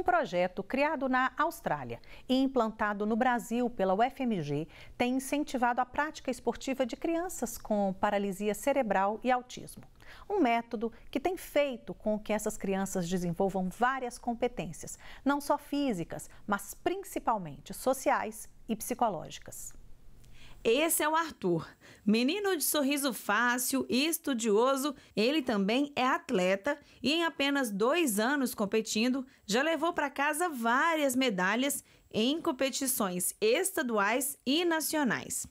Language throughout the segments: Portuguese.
Um projeto criado na Austrália e implantado no Brasil pela UFMG tem incentivado a prática esportiva de crianças com paralisia cerebral e autismo. Um método que tem feito com que essas crianças desenvolvam várias competências, não só físicas, mas principalmente sociais e psicológicas. Esse é o Arthur. Menino de sorriso fácil e estudioso, ele também é atleta e, em apenas dois anos competindo, já levou para casa várias medalhas em competições estaduais e nacionais.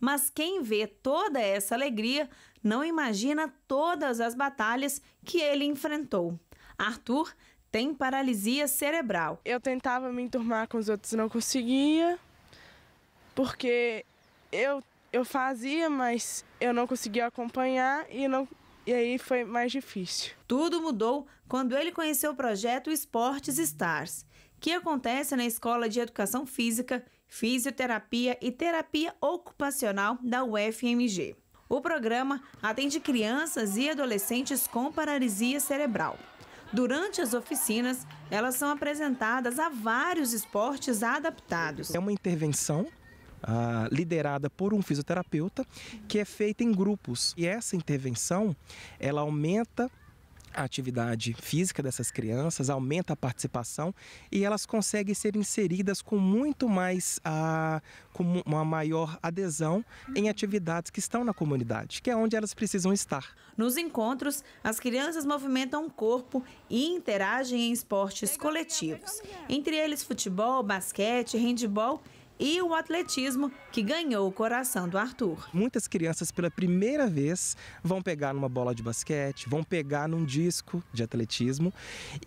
Mas quem vê toda essa alegria não imagina todas as batalhas que ele enfrentou. Arthur tem paralisia cerebral. Eu tentava me enturmar com os outros, não conseguia, porque eu, eu fazia, mas eu não conseguia acompanhar e não e aí foi mais difícil. Tudo mudou quando ele conheceu o projeto Esportes Stars, que acontece na Escola de Educação Física, Fisioterapia e Terapia Ocupacional da UFMG. O programa atende crianças e adolescentes com paralisia cerebral. Durante as oficinas, elas são apresentadas a vários esportes adaptados. É uma intervenção ah, liderada por um fisioterapeuta, que é feita em grupos. E essa intervenção, ela aumenta a atividade física dessas crianças, aumenta a participação e elas conseguem ser inseridas com muito mais, a, ah, com uma maior adesão em atividades que estão na comunidade, que é onde elas precisam estar. Nos encontros, as crianças movimentam o corpo e interagem em esportes coletivos, entre eles futebol, basquete, handebol e o atletismo, que ganhou o coração do Arthur. Muitas crianças, pela primeira vez, vão pegar numa bola de basquete, vão pegar num disco de atletismo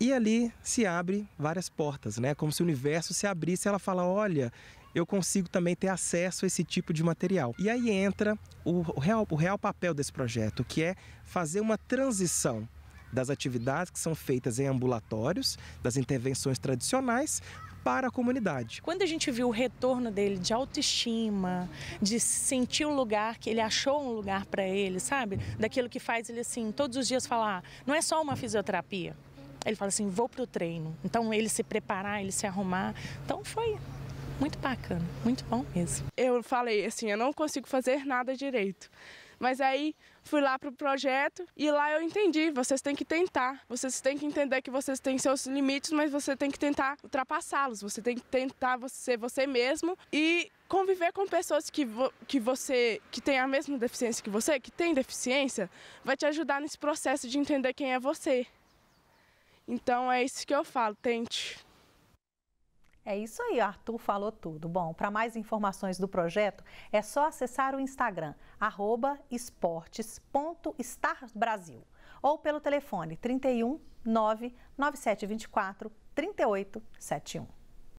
e ali se abre várias portas, né? Como se o universo se abrisse e ela fala: olha. Eu consigo também ter acesso a esse tipo de material. E aí entra o real, o real papel desse projeto, que é fazer uma transição das atividades que são feitas em ambulatórios, das intervenções tradicionais, para a comunidade. Quando a gente viu o retorno dele de autoestima, de sentir um lugar que ele achou um lugar para ele, sabe? Daquilo que faz ele assim, todos os dias falar, ah, não é só uma fisioterapia. Ele fala assim, vou pro treino. Então ele se preparar, ele se arrumar. Então foi muito bacana, muito bom mesmo. Eu falei assim, eu não consigo fazer nada direito. Mas aí fui lá para o projeto e lá eu entendi, vocês têm que tentar, vocês têm que entender que vocês têm seus limites, mas você tem que tentar ultrapassá-los, você tem que tentar ser você mesmo e conviver com pessoas que, vo que você que tem a mesma deficiência que você, que tem deficiência, vai te ajudar nesse processo de entender quem é você. Então é isso que eu falo, tente. É isso aí, Arthur falou tudo. Bom, para mais informações do projeto, é só acessar o Instagram, esportes.starbrasil ou pelo telefone 31 99724 3871.